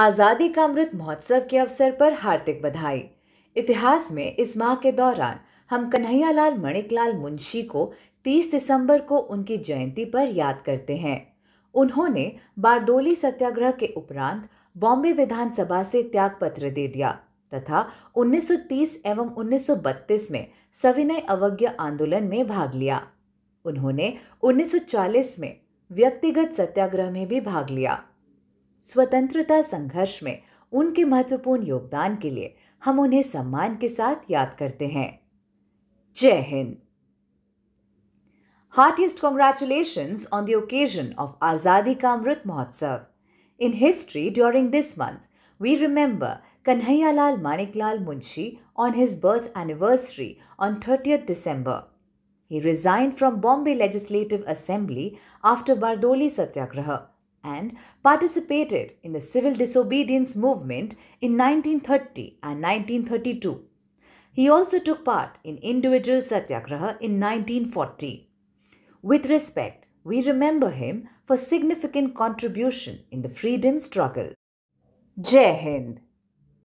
आज़ादी का अमृत महोत्सव के अवसर पर हार्दिक बधाई इतिहास में इस माह के दौरान हम कन्हैयालाल मणिकलाल मुंशी को 30 दिसंबर को उनकी जयंती पर याद करते हैं उन्होंने बारदोली सत्याग्रह के उपरांत बॉम्बे विधानसभा से त्यागपत्र दे दिया तथा 1930 एवं 1932 में सविनय अवज्ञ आंदोलन में भाग लिया उन्होंने 1940 में व्यक्तिगत सत्याग्रह में भी भाग लिया स्वतंत्रता संघर्ष में उनके महत्वपूर्ण योगदान के लिए हम उन्हें सम्मान के साथ याद करते हैं जय हिंद हार्टिस्ट congratulation on the occasion of Azadi Ka Amrit Mahotsav in history during this month we remember Kanhaiyalal Maneklal Munshi on his birth anniversary on thirty December he resign from Bombay legislative assembly after Bardoli Satyagraha and participated in the civil disobedience movement in 1930 and 1932. He also took part in individual satyagraha in 1940. With respect, we remember him for significant contribution in the freedom struggle. Jai Hind!